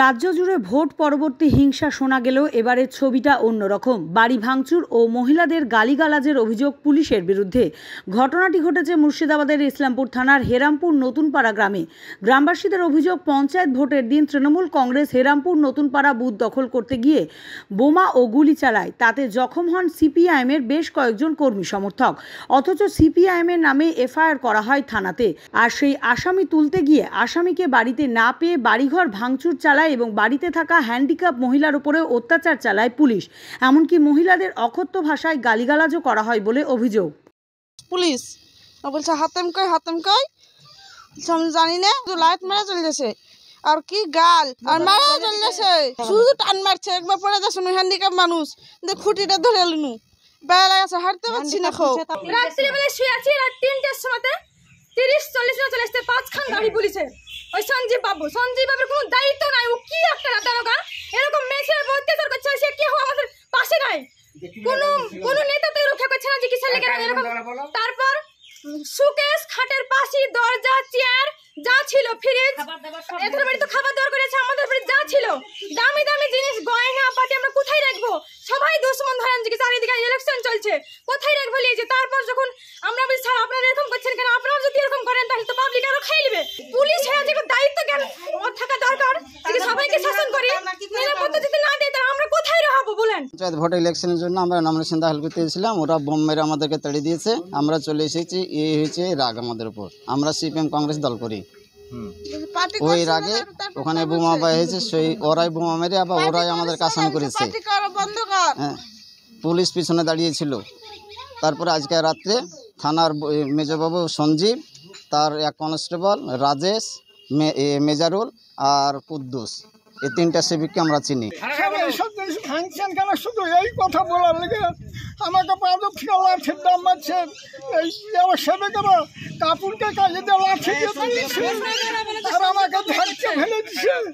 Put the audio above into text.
রাজ্য জুড়ে ভোট পরবর্তী হিংসা শোনা গেলেও এবারের ছবিটা অন্যরকম বাড়ি ভাঙচুর ও মহিলাদের গালিগালাজের অভিযোগ পুলিশের বিরুদ্ধে ঘটনাটি ঘটেছে মুর্শিদাবাদের ইসলামপুর থানার হেরামপুর নতুনপাড়া গ্রামে গ্রামবাসীদের অভিযোগ পঞ্চায়েত ভোটের দিন তৃণমূল কংগ্রেস হেরামপুর নতুনপাড়া বুথ দখল করতে গিয়ে বোমা ও গুলি চালায় তাতে জখম হন সিপিআইএমের বেশ কয়েকজন কর্মী সমর্থক অথচ সিপিআইএমের নামে এফআইআর করা হয় থানাতে আর সেই আসামি তুলতে গিয়ে আসামিকে বাড়িতে না পেয়ে বাড়িঘর ভাঙচুর চালায় চালায় এবং বাড়িতে থাকা হ্যান্ডিক্যাপ মহিলার উপরে অত্যাচার চালায় পুলিশ এমনকি মহিলাদের অক্ষত্য ভাষায় গালিগালাজও করা হয় বলে অভিযোগ পুলিশ বলছে হাতেম কই হাতেম কই জানি না লাইট মারা চলে গেছে আর কি গাল আর মারা চলে গেছে শুধু টান মারছে একবার পরে যাচ্ছে শুনু হ্যান্ডিক্যাপ মানুষ খুঁটিটা ধরে এলুনু বেলা লাগাছে হাঁটতে পারছি না খো রাত্রি বেলা শুয়ে আছি রাত তিনটার সময় তিরিশ চল্লিশ চল্লিশ পাঁচখান গাড়ি পুলিশের ওই সঞ্জীব বাবু সঞ্জীব বাবুর কোনো দায়িত্ব নাই ও কি একটা দারোগা হ্যাঁ? এরকম মধ্যে অত্যাচার করছে সে কি আমাদের পাশে নাই কোন কোন নেতা তো রক্ষা করছে না যে লেগে এরকম তারপর সুকেশ খাটের পাশে দরজা চেয়ার যা ছিল ফ্রিজ এদের বাড়ি তো খাবার দাবার করেছে আমাদের বাড়ি যা ছিল দামি দামি জিনিস গয়না পাটি আমরা কোথায় রাখবো সবাই দুশ্মন ধরেন যে চারিদিকে ইলেকশন চলছে কোথায় রাখবো লিয়েছে তারপর যখন আমরা বলছি স্যার আপনারা এরকম করছেন কেন আপনারা পাবলিক আরো খেয়ে নেবে পুলিশ হয়ে যে দায়িত্ব জ্ঞান থাকা দরকার যে সবাইকে শাসন করে নিরাপত্তা যদি না দেয় তাহলে আমরা কোথায় রাখবো বলেন পঞ্চায়েত ভোট ইলেকশনের জন্য আমরা নমিনেশন দাখিল করতে এসেছিলাম ওরা বোম মেরে আমাদেরকে তাড়িয়ে দিয়েছে আমরা চলে এসেছি এই হয়েছে রাগ আমাদের উপর আমরা সিপিএম কংগ্রেস দল করি ওই রাগে ওখানে বোমা হয়েছে সেই ওরাই বোমা মেরে আবার ওরাই আমাদের কাসান করেছে হ্যাঁ। পুলিশ পিছনে দাঁড়িয়েছিল তারপরে আজকে রাত্রে থানার মেজবাবু সঞ্জীব তার এক কনস্টেবল রাজেশ মেজারুল আর কুদ্দুস এই তিনটা সেবিককে আমরা চিনি ভাঙছেন কেন শুধু এই কথা বলার লেগে আমাকে পাঁচ লাঠির দাম মারছে এই আমার সেবেকেরা কাপড়কে কাজে দেওয়া লাঠি আর আমাকে ধাক্কা ফেলে দিচ্ছে